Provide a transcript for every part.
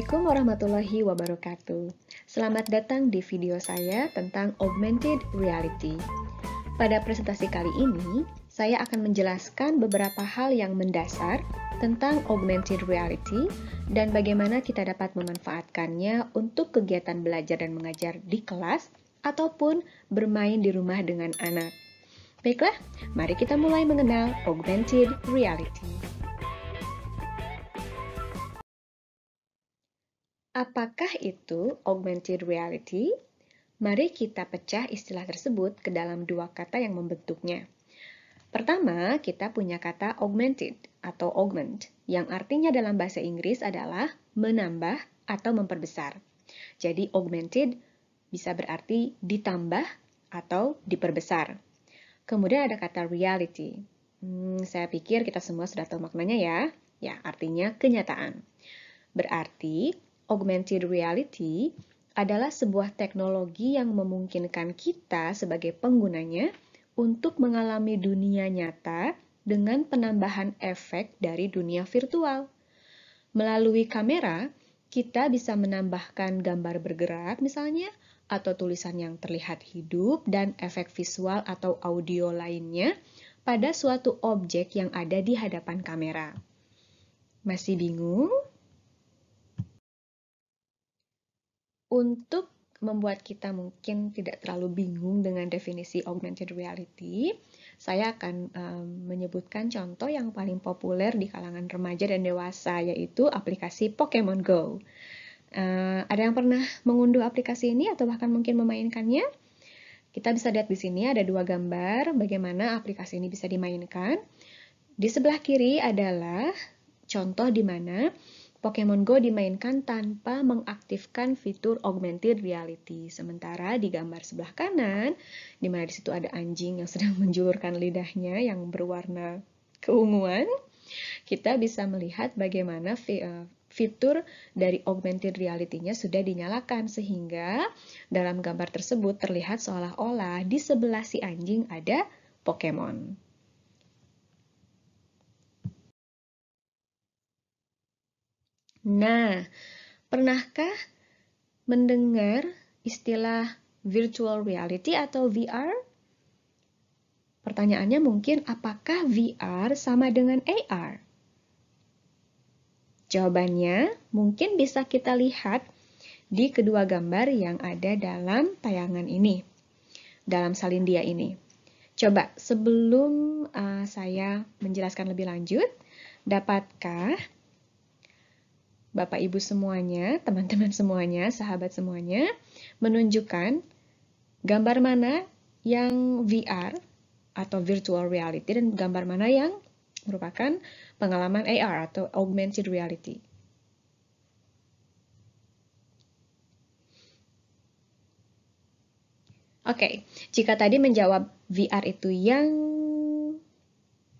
Assalamualaikum warahmatullahi wabarakatuh. Selamat datang di video saya tentang augmented reality. Pada presentasi kali ini, saya akan menjelaskan beberapa hal yang mendasar tentang augmented reality dan bagaimana kita dapat memanfaatkannya untuk kegiatan belajar dan mengajar di kelas ataupun bermain di rumah dengan anak. Baiklah, mari kita mulai mengenal augmented reality. Apakah itu augmented reality? Mari kita pecah istilah tersebut ke dalam dua kata yang membentuknya. Pertama, kita punya kata augmented atau augment, yang artinya dalam bahasa Inggris adalah menambah atau memperbesar. Jadi augmented bisa berarti ditambah atau diperbesar. Kemudian ada kata reality. Hmm, saya pikir kita semua sudah tahu maknanya ya. Ya, artinya kenyataan. Berarti augmented reality adalah sebuah teknologi yang memungkinkan kita sebagai penggunanya untuk mengalami dunia nyata dengan penambahan efek dari dunia virtual. Melalui kamera, kita bisa menambahkan gambar bergerak misalnya, atau tulisan yang terlihat hidup dan efek visual atau audio lainnya pada suatu objek yang ada di hadapan kamera. Masih bingung? untuk membuat kita mungkin tidak terlalu bingung dengan definisi augmented reality, saya akan um, menyebutkan contoh yang paling populer di kalangan remaja dan dewasa, yaitu aplikasi Pokemon Go. Uh, ada yang pernah mengunduh aplikasi ini atau bahkan mungkin memainkannya? Kita bisa lihat di sini ada dua gambar bagaimana aplikasi ini bisa dimainkan. Di sebelah kiri adalah contoh di mana Pokemon Go dimainkan tanpa mengaktifkan fitur augmented reality. Sementara di gambar sebelah kanan, di mana di situ ada anjing yang sedang menjulurkan lidahnya yang berwarna keunguan, kita bisa melihat bagaimana eh, fitur dari augmented reality-nya sudah dinyalakan sehingga dalam gambar tersebut terlihat seolah-olah di sebelah si anjing ada Pokemon. Nah, pernahkah mendengar istilah virtual reality atau VR? Pertanyaannya mungkin apakah VR sama dengan AR? Jawabannya mungkin bisa kita lihat di kedua gambar yang ada dalam tayangan ini, dalam salindia ini. Coba sebelum uh, saya menjelaskan lebih lanjut, dapatkah Bapak Ibu semuanya, teman-teman semuanya, sahabat semuanya, menunjukkan gambar mana yang VR atau virtual reality dan gambar mana yang merupakan pengalaman AR atau augmented reality. Oke, okay, jika tadi menjawab VR itu yang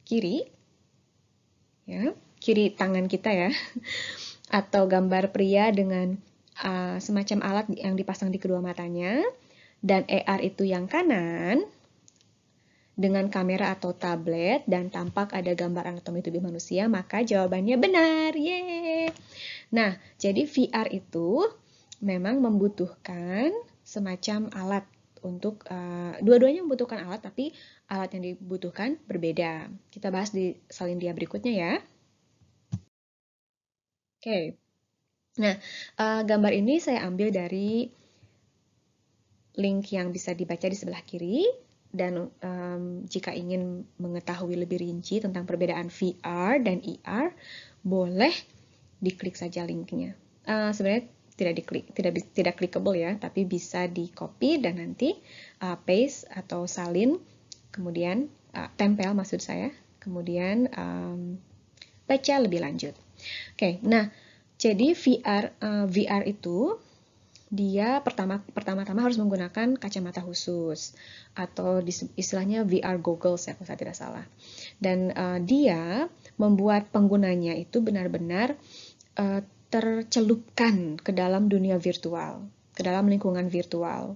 kiri, ya, kiri tangan kita ya atau gambar pria dengan uh, semacam alat yang dipasang di kedua matanya dan AR itu yang kanan dengan kamera atau tablet dan tampak ada gambar anatomi tubuh manusia, maka jawabannya benar. Yeay. Nah, jadi VR itu memang membutuhkan semacam alat untuk uh, dua-duanya membutuhkan alat tapi alat yang dibutuhkan berbeda. Kita bahas di salin dia berikutnya ya. Oke. Nah, uh, gambar ini saya ambil dari link yang bisa dibaca di sebelah kiri. Dan um, jika ingin mengetahui lebih rinci tentang perbedaan VR dan IR, e boleh diklik saja linknya. Uh, sebenarnya tidak diklik, tidak tidak clickable ya, tapi bisa di copy dan nanti uh, paste atau salin, kemudian uh, tempel maksud saya, kemudian um, baca lebih lanjut. Oke, nah jadi VR uh, eh, VR itu dia pertama pertama-tama harus menggunakan kacamata khusus atau istilahnya VR goggles ya kalau saya tidak salah. Dan uh, dia membuat penggunanya itu benar-benar uh, tercelupkan ke dalam dunia virtual, ke dalam lingkungan virtual.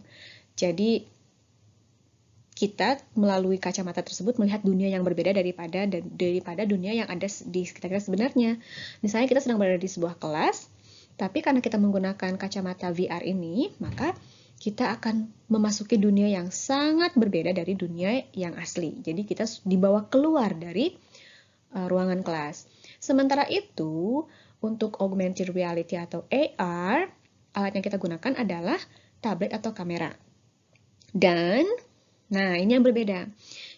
Jadi kita melalui kacamata tersebut melihat dunia yang berbeda daripada daripada dunia yang ada di sekitar kita sebenarnya. Misalnya kita sedang berada di sebuah kelas, tapi karena kita menggunakan kacamata VR ini, maka kita akan memasuki dunia yang sangat berbeda dari dunia yang asli. Jadi kita dibawa keluar dari uh, ruangan kelas. Sementara itu, untuk augmented reality atau AR, alat yang kita gunakan adalah tablet atau kamera. Dan Nah, ini yang berbeda.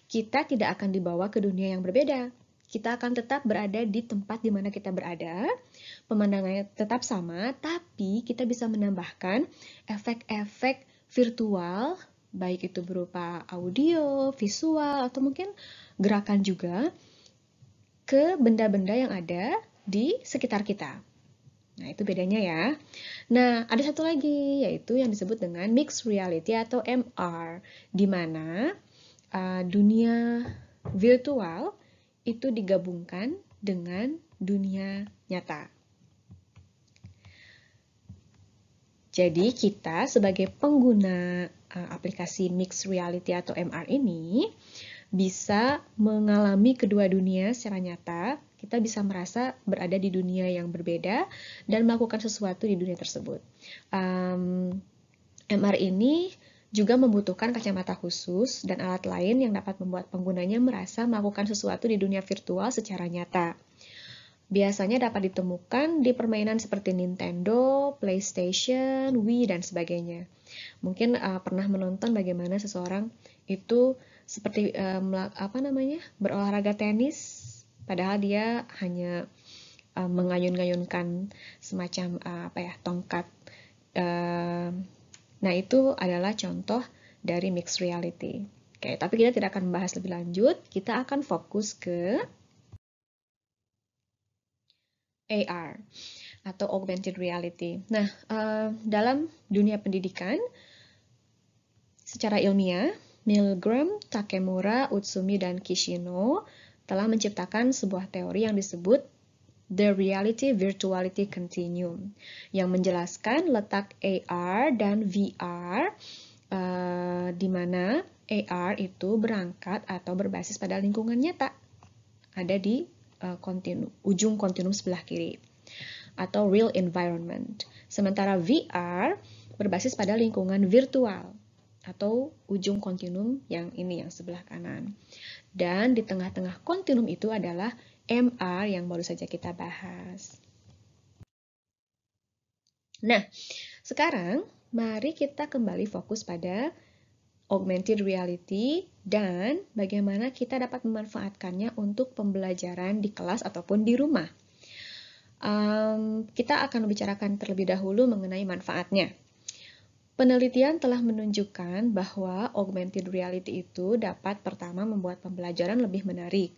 Kita tidak akan dibawa ke dunia yang berbeda. Kita akan tetap berada di tempat di mana kita berada, pemandangannya tetap sama, tapi kita bisa menambahkan efek-efek virtual, baik itu berupa audio, visual, atau mungkin gerakan juga ke benda-benda yang ada di sekitar kita. Nah, itu bedanya ya. Nah, ada satu lagi, yaitu yang disebut dengan mixed reality atau MR, di mana uh, dunia virtual itu digabungkan dengan dunia nyata. Jadi, kita sebagai pengguna uh, aplikasi mixed reality atau MR ini, bisa mengalami kedua dunia secara nyata, kita bisa merasa berada di dunia yang berbeda dan melakukan sesuatu di dunia tersebut. Um, MR ini juga membutuhkan kacamata khusus dan alat lain yang dapat membuat penggunanya merasa melakukan sesuatu di dunia virtual secara nyata. Biasanya dapat ditemukan di permainan seperti Nintendo, PlayStation, Wii, dan sebagainya. Mungkin uh, pernah menonton bagaimana seseorang itu seperti um, apa namanya berolahraga tenis padahal dia hanya um, eh, mengayun-ayunkan semacam uh, apa ya tongkat um, nah itu adalah contoh dari mixed reality oke tapi kita tidak akan membahas lebih lanjut kita akan fokus ke AR atau augmented reality. Nah, uh, dalam dunia pendidikan, secara ilmiah, Milgram, Takemura, Utsumi, dan Kishino telah menciptakan sebuah teori yang disebut The Reality Virtuality Continuum yang menjelaskan letak AR dan VR uh, eh, di mana AR itu berangkat atau berbasis pada lingkungan nyata ada di uh, kontinu, ujung kontinum sebelah kiri atau real environment. Sementara VR berbasis pada lingkungan virtual atau ujung kontinum yang ini yang sebelah kanan. Dan di tengah-tengah kontinum itu adalah MR yang baru saja kita bahas. Nah, sekarang mari kita kembali fokus pada augmented reality dan bagaimana kita dapat memanfaatkannya untuk pembelajaran di kelas ataupun di rumah. Um, kita akan membicarakan terlebih dahulu mengenai manfaatnya. Penelitian telah menunjukkan bahwa augmented reality itu dapat pertama membuat pembelajaran lebih menarik.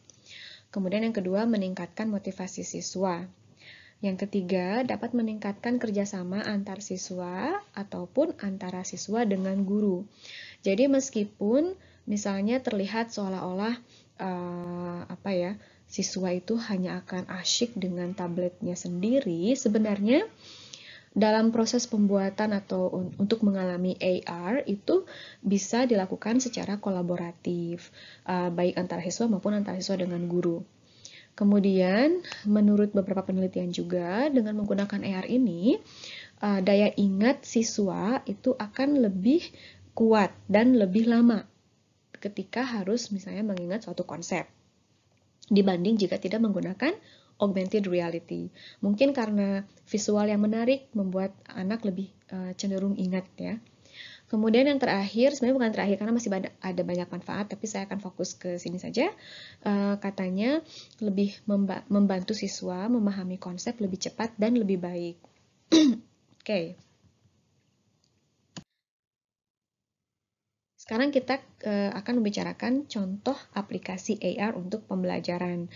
Kemudian yang kedua, meningkatkan motivasi siswa. Yang ketiga, dapat meningkatkan kerjasama antar siswa ataupun antara siswa dengan guru. Jadi meskipun misalnya terlihat seolah-olah uh, apa ya siswa itu hanya akan asyik dengan tabletnya sendiri, sebenarnya dalam proses pembuatan atau untuk mengalami AR itu bisa dilakukan secara kolaboratif, eh, baik antara siswa maupun antara siswa dengan guru. Kemudian, menurut beberapa penelitian juga, dengan menggunakan AR ini, eh, daya ingat siswa itu akan lebih kuat dan lebih lama ketika harus misalnya mengingat suatu konsep dibanding jika tidak menggunakan augmented reality. Mungkin karena visual yang menarik membuat anak lebih uh, cenderung ingat ya. Kemudian yang terakhir, sebenarnya bukan terakhir karena masih ada banyak manfaat, tapi saya akan fokus ke sini saja. Uh, katanya lebih membantu siswa memahami konsep lebih cepat dan lebih baik. Oke. Okay. Sekarang kita eh, akan membicarakan contoh aplikasi AR untuk pembelajaran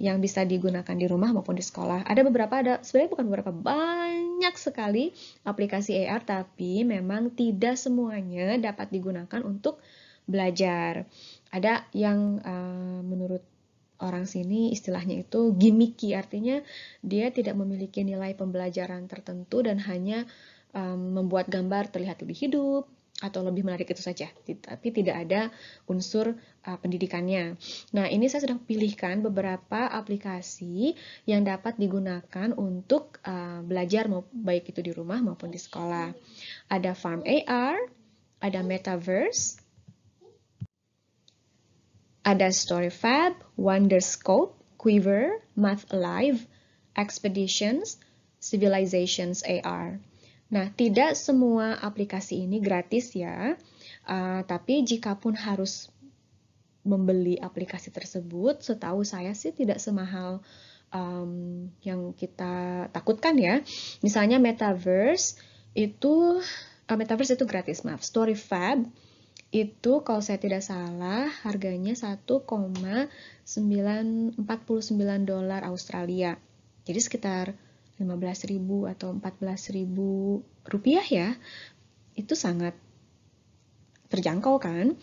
yang bisa digunakan di rumah maupun di sekolah. Ada beberapa, ada sebenarnya bukan beberapa, banyak sekali aplikasi AR, tapi memang tidak semuanya dapat digunakan untuk belajar. Ada yang uh, menurut orang sini istilahnya itu gimmicky, artinya dia tidak memiliki nilai pembelajaran tertentu dan hanya um, membuat gambar terlihat lebih hidup, atau lebih menarik itu saja, tapi tidak ada unsur uh, pendidikannya. Nah, ini saya sedang pilihkan beberapa aplikasi yang dapat digunakan untuk uh, belajar baik itu di rumah maupun di sekolah. Ada Farm AR, ada Metaverse, ada StoryFab, Wonderscope, Quiver, Math Alive, Expeditions, Civilizations AR. Nah, tidak semua aplikasi ini gratis ya, uh, tapi jika pun harus membeli aplikasi tersebut, setahu saya sih tidak semahal um, yang kita takutkan ya. Misalnya Metaverse itu, uh, Metaverse itu gratis, maaf, StoryFab itu kalau saya tidak salah harganya 1,949 dolar Australia. Jadi sekitar 15.000 atau 14.000 rupiah ya, itu sangat terjangkau kan.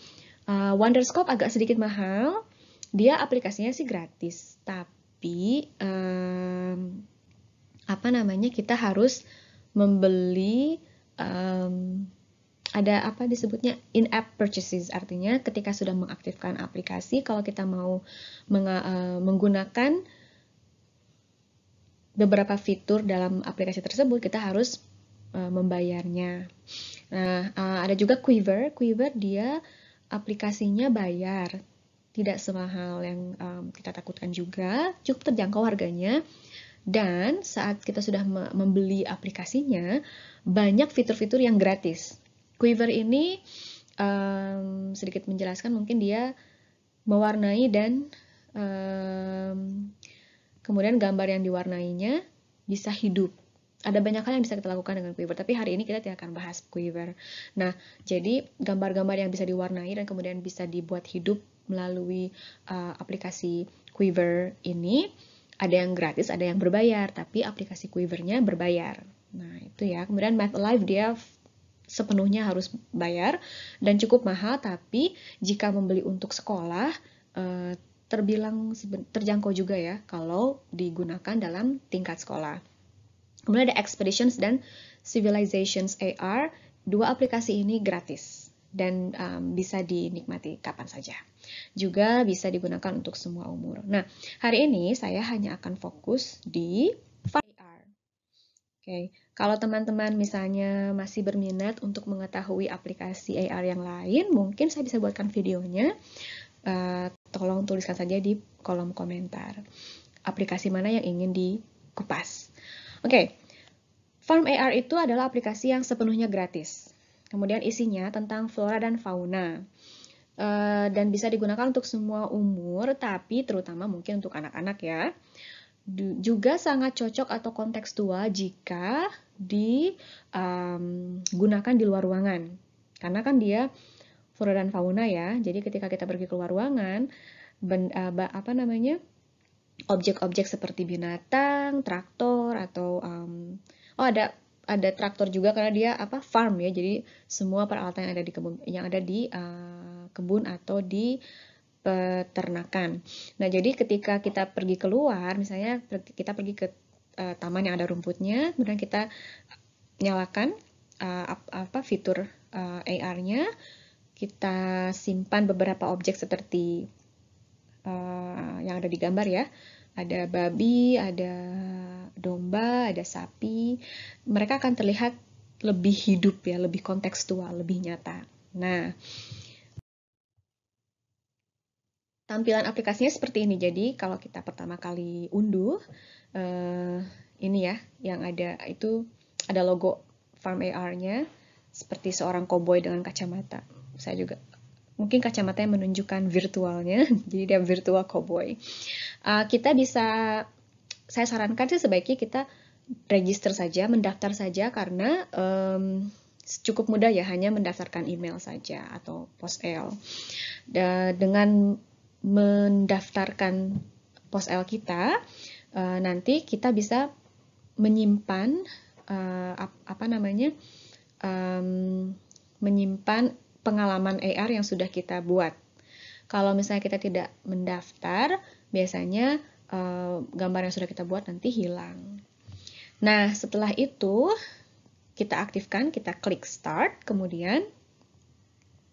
Uh, Wonderscope agak sedikit mahal, dia aplikasinya sih gratis, tapi um, apa namanya kita harus membeli um, ada apa disebutnya in-app purchases artinya ketika sudah mengaktifkan aplikasi kalau kita mau meng, uh, eh, menggunakan beberapa fitur dalam aplikasi tersebut kita harus uh, membayarnya. Nah, uh, ada juga Quiver. Quiver dia aplikasinya bayar, tidak semahal yang um, kita takutkan juga, cukup terjangkau harganya. Dan saat kita sudah membeli aplikasinya, banyak fitur-fitur yang gratis. Quiver ini um, sedikit menjelaskan mungkin dia mewarnai dan um, kemudian gambar yang diwarnainya bisa hidup. Ada banyak hal yang bisa kita lakukan dengan quiver, tapi hari ini kita tidak akan bahas quiver. Nah, jadi gambar-gambar yang bisa diwarnai dan kemudian bisa dibuat hidup melalui uh, aplikasi quiver ini, ada yang gratis, ada yang berbayar, tapi aplikasi quivernya berbayar. Nah, itu ya. Kemudian Math Alive dia sepenuhnya harus bayar dan cukup mahal, tapi jika membeli untuk sekolah, uh, terbilang terjangkau juga ya kalau digunakan dalam tingkat sekolah. Kemudian ada Expeditions dan Civilizations AR, dua aplikasi ini gratis dan um, bisa dinikmati kapan saja. Juga bisa digunakan untuk semua umur. Nah, hari ini saya hanya akan fokus di AR. Oke, kalau teman-teman misalnya masih berminat untuk mengetahui aplikasi AR yang lain, mungkin saya bisa buatkan videonya. Uh, tolong tuliskan saja di kolom komentar. Aplikasi mana yang ingin dikupas? Oke, okay. Farm AR itu adalah aplikasi yang sepenuhnya gratis. Kemudian isinya tentang flora dan fauna. Uh, dan bisa digunakan untuk semua umur, tapi terutama mungkin untuk anak-anak ya. D juga sangat cocok atau kontekstual jika digunakan di luar ruangan, karena kan dia flora dan fauna ya. Jadi ketika kita pergi keluar ruangan, ben, uh, apa namanya? objek-objek seperti binatang, traktor atau um, oh ada ada traktor juga karena dia apa farm ya. Jadi semua peralatan yang ada di kebun yang ada di uh, kebun atau di peternakan. Nah, jadi ketika kita pergi keluar, misalnya kita pergi ke uh, taman yang ada rumputnya, kemudian kita nyalakan uh, apa fitur uh, AR-nya, kita simpan beberapa objek seperti uh, yang ada di gambar ya. Ada babi, ada domba, ada sapi. Mereka akan terlihat lebih hidup ya, lebih kontekstual, lebih nyata. Nah, tampilan aplikasinya seperti ini. Jadi kalau kita pertama kali unduh, uh, ini ya, yang ada itu ada logo Farm AR-nya, seperti seorang koboi dengan kacamata saya juga mungkin kacamata yang menunjukkan virtualnya jadi dia virtual cowboy uh, kita bisa saya sarankan sih sebaiknya kita register saja mendaftar saja karena um, cukup mudah ya hanya mendaftarkan email saja atau pos l dengan mendaftarkan l kita uh, nanti kita bisa menyimpan uh, apa namanya um, menyimpan pengalaman AR yang sudah kita buat. Kalau misalnya kita tidak mendaftar, biasanya uh, gambar yang sudah kita buat nanti hilang. Nah, setelah itu kita aktifkan, kita klik start, kemudian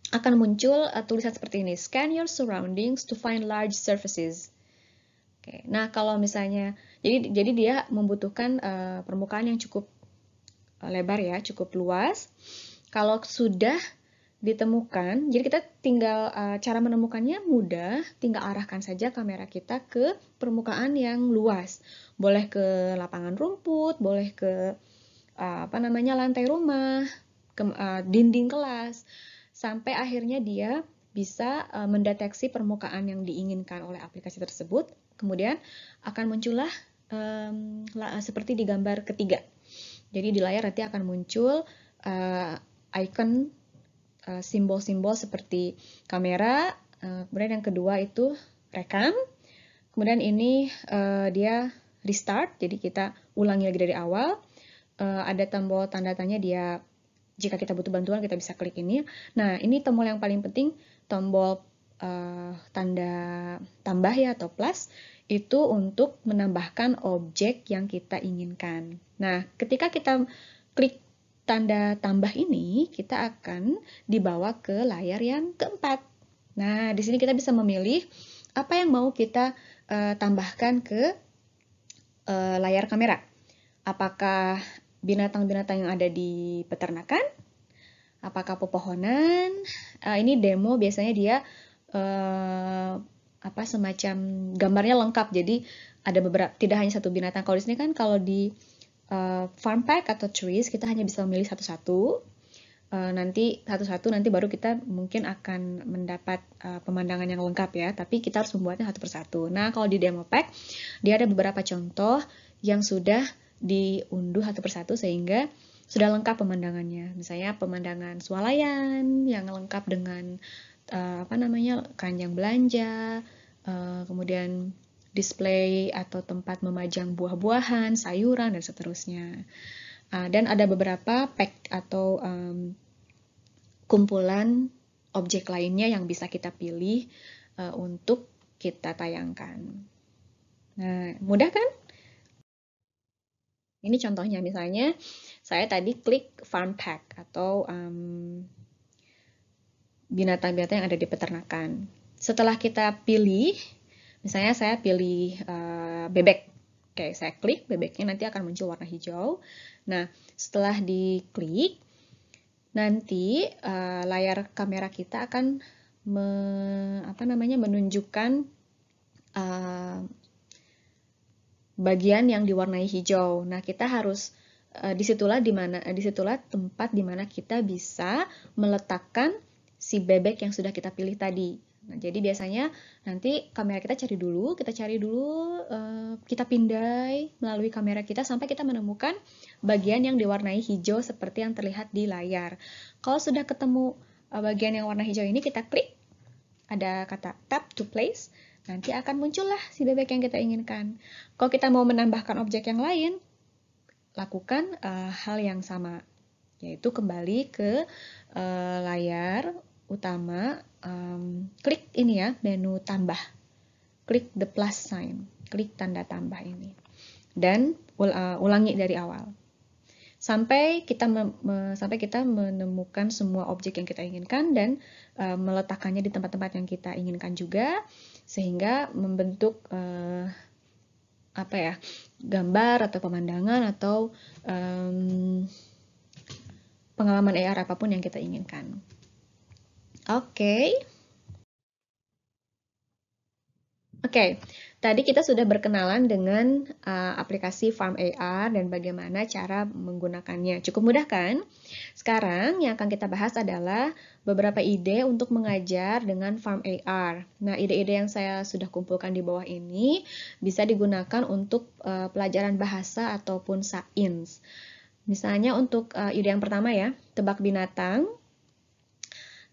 akan muncul uh, tulisan seperti ini, scan your surroundings to find large surfaces. Oke, nah kalau misalnya, jadi jadi dia membutuhkan uh, permukaan yang cukup lebar ya, cukup luas. Kalau sudah ditemukan. Jadi kita tinggal uh, cara menemukannya mudah, tinggal arahkan saja kamera kita ke permukaan yang luas. Boleh ke lapangan rumput, boleh ke uh, apa namanya lantai rumah, ke uh, dinding kelas sampai akhirnya dia bisa uh, mendeteksi permukaan yang diinginkan oleh aplikasi tersebut. Kemudian akan muncullah um, seperti di gambar ketiga. Jadi di layar nanti akan muncul uh, icon Eh, simbol-simbol seperti kamera, eh, kemudian yang kedua itu rekam, kemudian ini eh, dia restart, jadi kita ulangi lagi dari awal, ada tombol tanda tanya dia jika kita butuh bantuan kita bisa klik ini. Nah, ini tombol yang paling penting, tombol uh, tanda tambah ya atau plus itu untuk menambahkan objek yang kita inginkan. Nah, ketika kita klik tanda tambah ini kita akan dibawa ke layar yang keempat. Nah, di sini kita bisa memilih apa yang mau kita uh, tambahkan ke uh, layar kamera. Apakah binatang-binatang yang ada di peternakan? Apakah pepohonan? Uh, ini demo biasanya dia uh, apa semacam gambarnya lengkap. Jadi ada beberapa tidak hanya satu binatang. Kalau di sini kan kalau di uh, farm pack atau trees kita hanya bisa memilih satu-satu. Uh, nanti satu-satu nanti baru kita mungkin akan mendapat uh, pemandangan yang lengkap ya, tapi kita harus membuatnya satu persatu. Nah, kalau di demo pack dia ada beberapa contoh yang sudah diunduh satu persatu sehingga sudah lengkap pemandangannya. Misalnya pemandangan swalayan yang lengkap dengan uh, apa namanya? kanjang belanja, uh, kemudian display atau tempat memajang buah-buahan, sayuran, dan seterusnya. Uh, dan ada beberapa pack atau um, kumpulan objek lainnya yang bisa kita pilih uh, untuk kita tayangkan. Nah, mudah kan? Ini contohnya misalnya saya tadi klik farm pack atau binatang-binatang um, yang ada di peternakan. Setelah kita pilih Misalnya saya pilih uh, bebek. Oke, saya klik, bebeknya nanti akan muncul warna hijau. Nah, setelah diklik, nanti uh, layar kamera kita akan me, apa namanya menunjukkan uh, bagian yang diwarnai hijau. Nah, kita harus uh, disitulah dimana disitulah tempat dimana kita bisa meletakkan si bebek yang sudah kita pilih tadi. Nah, jadi biasanya nanti kamera kita cari dulu, kita cari dulu, eh, kita pindai melalui kamera kita sampai kita menemukan bagian yang diwarnai hijau seperti yang terlihat di layar. Kalau sudah ketemu eh, bagian yang warna hijau ini, kita klik, ada kata tap to place, nanti akan muncullah si bebek yang kita inginkan. Kalau kita mau menambahkan objek yang lain, lakukan eh, hal yang sama, yaitu kembali ke layar utama, um, klik ini ya, menu tambah. Klik the plus sign, klik tanda tambah ini. Dan uh, ulangi dari awal. Sampai kita sampai kita menemukan semua objek yang kita inginkan dan uh, meletakkannya di tempat-tempat yang kita inginkan juga sehingga membentuk uh, apa ya, gambar atau pemandangan atau um, pengalaman AR apapun yang kita inginkan. Oke. Okay. Oke, okay. tadi kita sudah berkenalan dengan uh, aplikasi Farm AR dan bagaimana cara menggunakannya. Cukup mudah kan? Sekarang yang akan kita bahas adalah beberapa ide untuk mengajar dengan Farm AR. Nah, ide-ide yang saya sudah kumpulkan di bawah ini bisa digunakan untuk uh, pelajaran bahasa ataupun sains. Misalnya untuk uh, ide yang pertama ya, tebak binatang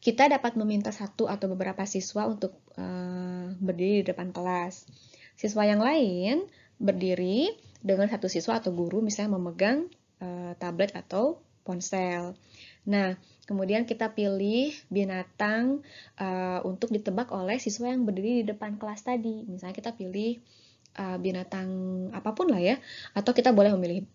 kita dapat meminta satu atau beberapa siswa untuk uh, berdiri di depan kelas. Siswa yang lain berdiri dengan satu siswa atau guru misalnya memegang uh, tablet atau ponsel. Nah, kemudian kita pilih binatang uh, untuk ditebak oleh siswa yang berdiri di depan kelas tadi. Misalnya kita pilih uh, binatang apapun lah ya, atau kita boleh memilih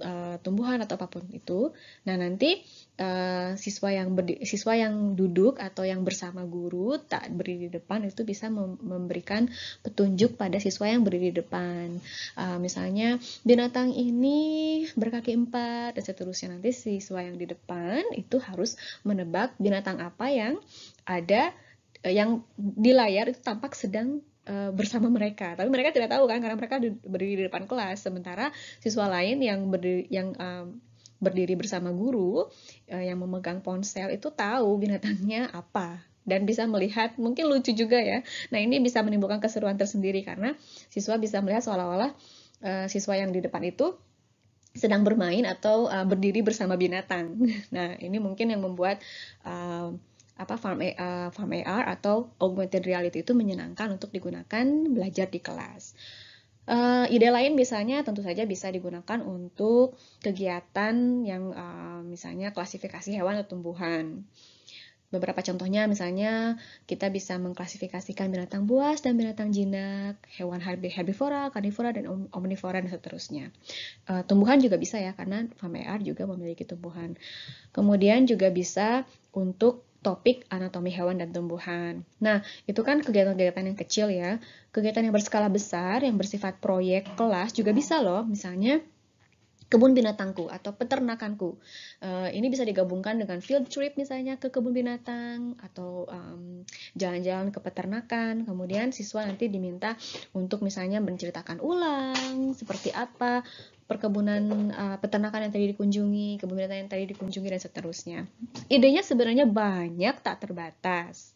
uh, tumbuhan atau apapun itu. Nah, nanti uh, siswa yang berdi, siswa yang duduk atau yang bersama guru tak berdiri di depan itu bisa mem memberikan petunjuk pada siswa yang berdiri di depan. Uh, misalnya binatang ini berkaki empat dan seterusnya. Nanti siswa yang di depan itu harus menebak binatang apa yang ada yang di layar itu tampak sedang Eh, bersama mereka tapi mereka tidak tahu kan karena mereka berdiri di depan kelas sementara siswa lain yang berdiri yang um, berdiri bersama guru uh, yang memegang ponsel itu tahu binatangnya apa dan bisa melihat mungkin lucu juga ya nah ini bisa menimbulkan keseruan tersendiri karena siswa bisa melihat seolah-olah uh, siswa yang di depan itu sedang bermain atau uh, berdiri bersama binatang. Nah, ini mungkin yang membuat uh, apa farm AR, uh, farm AR atau augmented reality itu menyenangkan untuk digunakan belajar di kelas. Uh, ide lain misalnya tentu saja bisa digunakan untuk kegiatan yang uh, misalnya klasifikasi hewan atau tumbuhan. Beberapa contohnya misalnya kita bisa mengklasifikasikan binatang buas dan binatang jinak, hewan herbivora, karnivora, dan omnivora, dan seterusnya. Uh, tumbuhan juga bisa ya, karena FAMER juga memiliki tumbuhan. Kemudian juga bisa untuk topik anatomi hewan dan tumbuhan. Nah, itu kan kegiatan-kegiatan yang kecil ya. Kegiatan yang berskala besar, yang bersifat proyek, kelas juga bisa loh. Misalnya, kebun binatangku atau peternakanku. Uh, ini bisa digabungkan dengan field trip misalnya ke kebun binatang atau jalan-jalan um, ke peternakan. Kemudian siswa nanti diminta untuk misalnya menceritakan ulang seperti apa perkebunan uh, peternakan yang tadi dikunjungi, kebun binatang yang tadi dikunjungi dan seterusnya. Idenya sebenarnya banyak tak terbatas.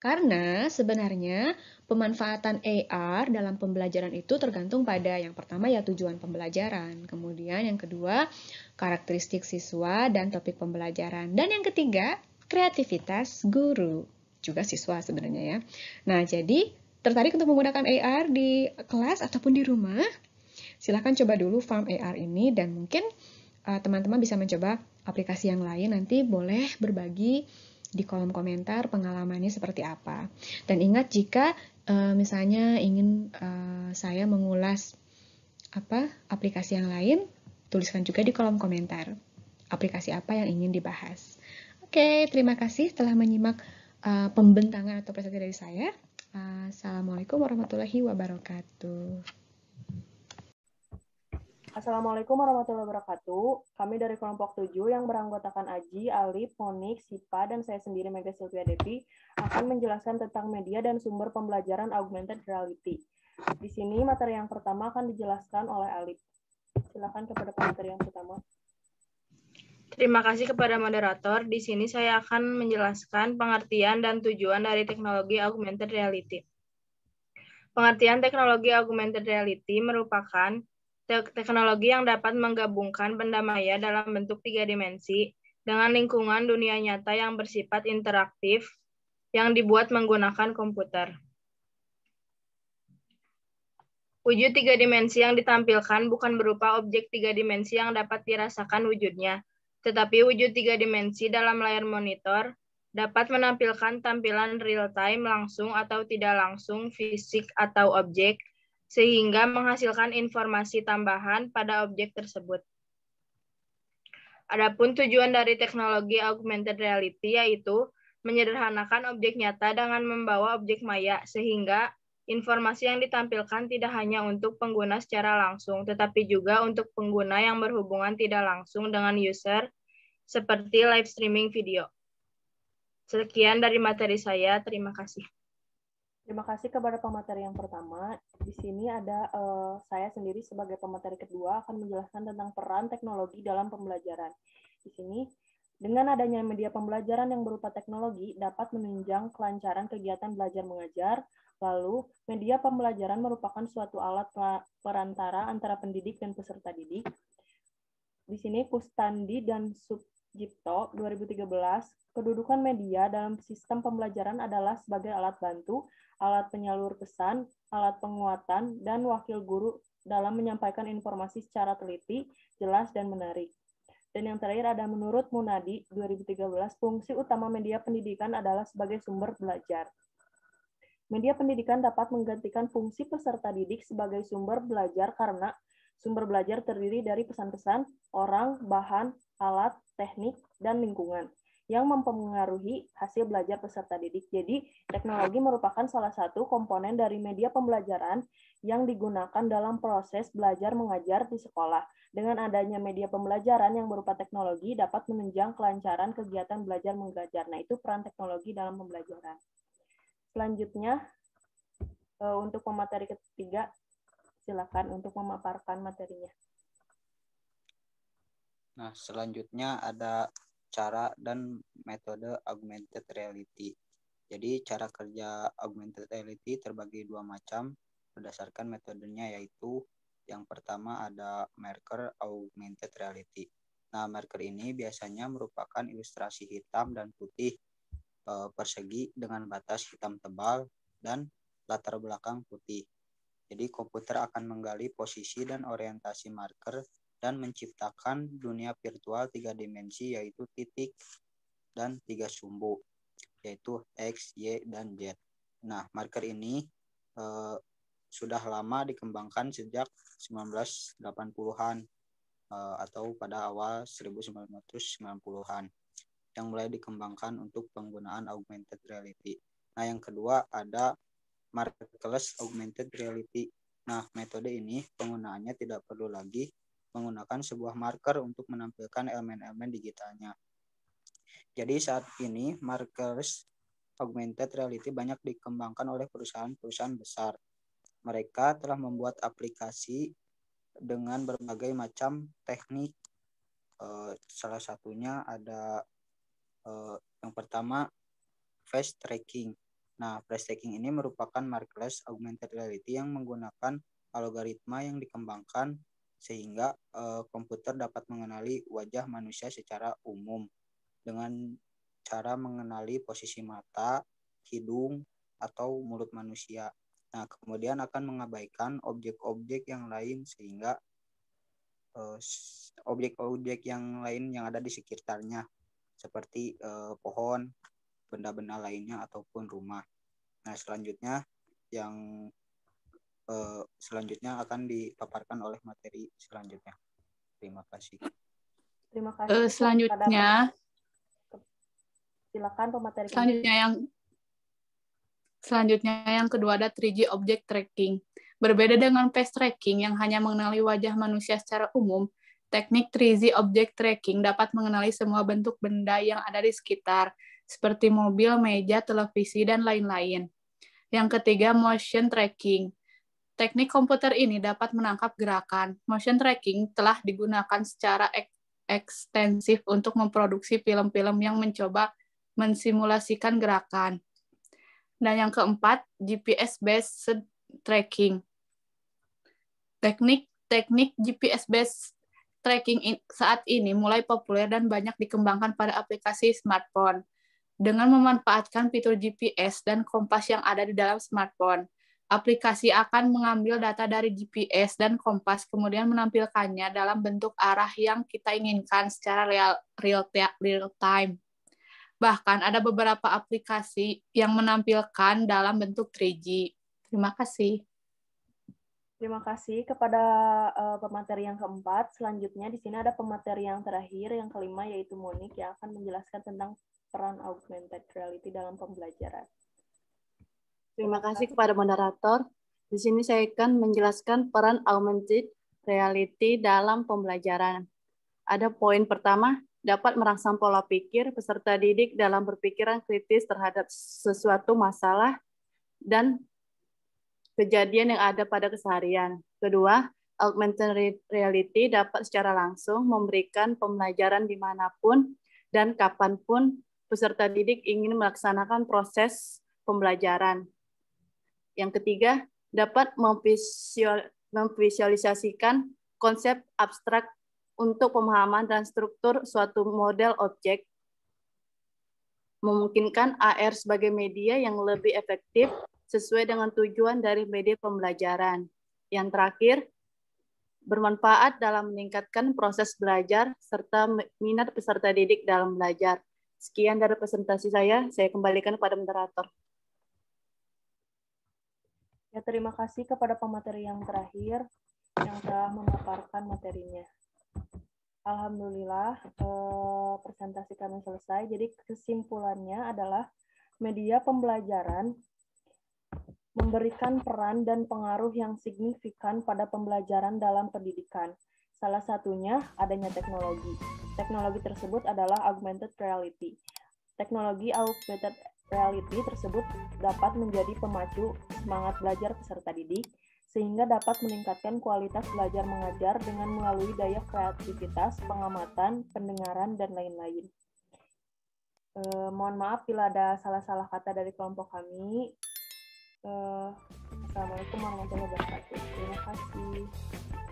Karena sebenarnya pemanfaatan AR dalam pembelajaran itu tergantung pada yang pertama ya tujuan pembelajaran, kemudian yang kedua karakteristik siswa dan topik pembelajaran, dan yang ketiga kreativitas guru juga siswa sebenarnya ya. Nah, jadi tertarik untuk menggunakan AR di kelas ataupun di rumah? Silahkan coba dulu Farm AR ini dan mungkin eh, teman-teman uh, bisa mencoba aplikasi yang lain nanti boleh berbagi di kolom komentar pengalamannya seperti apa. Dan ingat jika uh, misalnya ingin uh, saya mengulas apa aplikasi yang lain, tuliskan juga di kolom komentar aplikasi apa yang ingin dibahas. Oke, terima kasih telah menyimak uh, pembentangan atau presentasi dari saya. Uh, Assalamualaikum warahmatullahi wabarakatuh. Assalamualaikum warahmatullahi wabarakatuh. Kami dari kelompok 7 yang beranggotakan Aji, Alif, Monik, Sipa, dan saya sendiri Mega Sylvia Devi akan menjelaskan tentang media dan sumber pembelajaran augmented reality. Di sini materi yang pertama akan dijelaskan oleh Alif. Silakan kepada pemateri yang pertama. Terima kasih kepada moderator. Di sini saya akan menjelaskan pengertian dan tujuan dari teknologi augmented reality. Pengertian teknologi augmented reality merupakan teknologi yang dapat menggabungkan benda maya dalam bentuk tiga dimensi dengan lingkungan dunia nyata yang bersifat interaktif yang dibuat menggunakan komputer. Wujud tiga dimensi yang ditampilkan bukan berupa objek tiga dimensi yang dapat dirasakan wujudnya, tetapi wujud tiga dimensi dalam layar monitor dapat menampilkan tampilan real-time langsung atau tidak langsung, fisik atau objek, sehingga menghasilkan informasi tambahan pada objek tersebut. Adapun tujuan dari teknologi augmented reality yaitu menyederhanakan objek nyata dengan membawa objek maya sehingga informasi yang ditampilkan tidak hanya untuk pengguna secara langsung tetapi juga untuk pengguna yang berhubungan tidak langsung dengan user seperti live streaming video. Sekian dari materi saya, terima kasih. Terima kasih kepada pemateri yang pertama. Di sini ada uh, saya sendiri sebagai pemateri kedua akan menjelaskan tentang peran teknologi dalam pembelajaran. Di sini, dengan adanya media pembelajaran yang berupa teknologi dapat menunjang kelancaran kegiatan belajar mengajar. Lalu, media pembelajaran merupakan suatu alat perantara antara pendidik dan peserta didik. Di sini, Kustandi dan Sub Gipto, 2013, kedudukan media dalam sistem pembelajaran adalah sebagai alat bantu, alat penyalur pesan, alat penguatan, dan wakil guru dalam menyampaikan informasi secara teliti, jelas, dan menarik. Dan yang terakhir ada menurut Munadi 2013, fungsi utama media pendidikan adalah sebagai sumber belajar. Media pendidikan dapat menggantikan fungsi peserta didik sebagai sumber belajar karena sumber belajar terdiri dari pesan-pesan, orang, bahan, alat, teknik, dan lingkungan yang mempengaruhi hasil belajar peserta didik. Jadi, teknologi merupakan salah satu komponen dari media pembelajaran yang digunakan dalam proses belajar mengajar di sekolah. Dengan adanya media pembelajaran yang berupa teknologi dapat menunjang kelancaran kegiatan belajar mengajar. Nah, itu peran teknologi dalam pembelajaran. Selanjutnya, eh, untuk pemateri ketiga, silakan untuk memaparkan materinya. Nah, selanjutnya ada cara dan metode augmented reality. Jadi, cara kerja augmented reality terbagi dua macam berdasarkan metodenya yaitu yang pertama ada marker augmented reality. Nah, marker ini biasanya merupakan ilustrasi hitam dan putih eh, persegi dengan batas hitam tebal dan latar belakang putih. Jadi, komputer akan menggali posisi dan orientasi marker dan menciptakan dunia virtual tiga dimensi yaitu titik dan tiga sumbu yaitu X, Y, dan Z. Nah, marker ini eh, sudah lama dikembangkan sejak 1980-an eh, atau pada awal 1990-an yang mulai dikembangkan untuk penggunaan augmented reality. Nah, yang kedua ada markerless augmented reality. Nah, metode ini penggunaannya tidak perlu lagi menggunakan sebuah marker untuk menampilkan elemen-elemen digitalnya. Jadi saat ini markers augmented reality banyak dikembangkan oleh perusahaan-perusahaan besar. Mereka telah membuat aplikasi dengan berbagai macam teknik. Eh, salah satunya ada eh, yang pertama face tracking. Nah, face tracking ini merupakan markerless augmented reality yang menggunakan algoritma yang dikembangkan sehingga e, komputer dapat mengenali wajah manusia secara umum dengan cara mengenali posisi mata, hidung, atau mulut manusia. Nah, kemudian akan mengabaikan objek-objek yang lain sehingga eh, objek-objek yang lain yang ada di sekitarnya seperti eh, pohon, benda-benda lainnya ataupun rumah. Nah, selanjutnya yang uh, selanjutnya akan dipaparkan oleh materi selanjutnya. Terima kasih. Terima eh, kasih. Uh, selanjutnya silakan pemateri. Selanjutnya yang selanjutnya yang kedua ada 3G object tracking. Berbeda dengan face tracking yang hanya mengenali wajah manusia secara umum, teknik 3D object tracking dapat mengenali semua bentuk benda yang ada di sekitar, seperti mobil, meja, televisi, dan lain-lain. Yang ketiga, motion tracking. Teknik komputer ini dapat menangkap gerakan. Motion tracking telah digunakan secara ek ekstensif untuk memproduksi film-film yang mencoba mensimulasikan gerakan. Dan yang keempat, GPS-based tracking. Teknik teknik GPS-based tracking saat ini mulai populer dan banyak dikembangkan pada aplikasi smartphone dengan memanfaatkan fitur GPS dan kompas yang ada di dalam smartphone. Aplikasi akan mengambil data dari GPS dan kompas, kemudian menampilkannya dalam bentuk arah yang kita inginkan secara real, real, real time. Bahkan ada beberapa aplikasi yang menampilkan dalam bentuk 3G. Terima kasih. Terima kasih kepada uh, pemateri yang keempat. Selanjutnya di sini ada pemateri yang terakhir, yang kelima yaitu Monique yang akan menjelaskan tentang peran augmented reality dalam pembelajaran. Terima kasih kepada moderator. Di sini saya akan menjelaskan peran augmented reality dalam pembelajaran. Ada poin pertama, dapat merangsang pola pikir peserta didik dalam berpikiran kritis terhadap sesuatu masalah dan kejadian yang ada pada keseharian. Kedua, augmented reality dapat secara langsung memberikan pembelajaran dimanapun dan kapanpun peserta didik ingin melaksanakan proses pembelajaran. Yang ketiga, dapat memvisualisasikan konsep abstrak untuk pemahaman dan struktur suatu model objek, memungkinkan AR sebagai media yang lebih efektif sesuai dengan tujuan dari media pembelajaran. Yang terakhir, bermanfaat dalam meningkatkan proses belajar serta minat peserta didik dalam belajar. Sekian dari presentasi saya, saya kembalikan kepada moderator. Saya terima kasih kepada pemateri yang terakhir yang telah memaparkan materinya. Alhamdulillah, eh, presentasi kami selesai. Jadi kesimpulannya adalah media pembelajaran memberikan peran dan pengaruh yang signifikan pada pembelajaran dalam pendidikan. Salah satunya adanya teknologi. Teknologi tersebut adalah augmented reality. Teknologi augmented reality tersebut dapat menjadi pemacu semangat belajar peserta didik, sehingga dapat meningkatkan kualitas belajar mengajar dengan melalui daya kreativitas, pengamatan, pendengaran, dan lain-lain. E, mohon maaf bila ada salah-salah kata dari kelompok kami. E, Assalamualaikum warahmatullahi wabarakatuh. Terima kasih.